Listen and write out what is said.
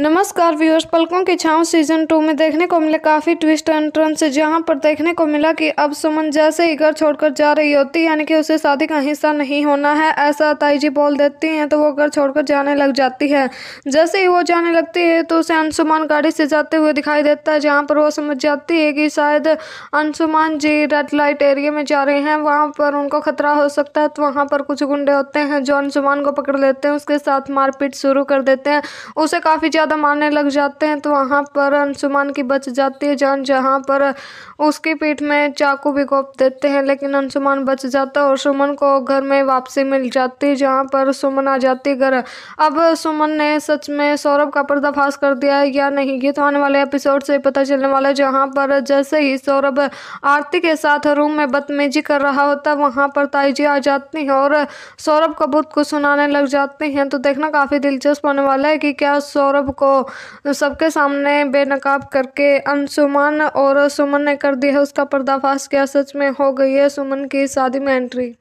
नमस्कार व्यूअर्स पलकों की छांव सीजन टू में देखने को मिले काफ़ी ट्विस्ट एंड टर्न से जहां पर देखने को मिला कि अब सुमन जैसे ही घर छोड़कर जा रही होती है यानी कि उसे शादी का हिस्सा नहीं होना है ऐसा ताई जी बोल देती हैं तो वो घर छोड़कर जाने लग जाती है जैसे ही वो जाने लगती है तो उसे अंशुमान गाड़ी से जाते हुए दिखाई देता है जहाँ पर वो समझ जाती है कि शायद Anshuman ji red light area में जा रहे हैं वहाँ पर उनको खतरा हो सकता है तो वहाँ पर कुछ गुंडे होते हैं जो अंशुमान को पकड़ लेते हैं उसके साथ मारपीट शुरू कर देते हैं उसे काफ़ी ज़्यादा ज़्यादा मारने लग जाते हैं तो वहाँ पर अंशुमान की बच जाती है जान जहाँ पर उसके पीठ में चाकू भी घोप देते हैं लेकिन अंशुमान बच जाता है और सुमन को घर में वापसी मिल जाती है जहाँ पर सुमन आ जाती है घर अब सुमन ने सच में सौरभ का पर्दाफाश कर दिया या नहीं ये तो आने वाले एपिसोड से पता चलने वाला है जहाँ पर जैसे ही सौरभ आरती के साथ रूम में बदतमीजी कर रहा होता है वहाँ पर ताइजी आ जाती हैं और सौरभ को सुनाने लग जाते हैं तो देखना काफ़ी दिलचस्प होने वाला है कि क्या सौरभ को सबके सामने बेनकाब करके अंशुमान और सुमन ने कर दिया है उसका पर्दाफाश क्या सच में हो गई है सुमन की शादी में एंट्री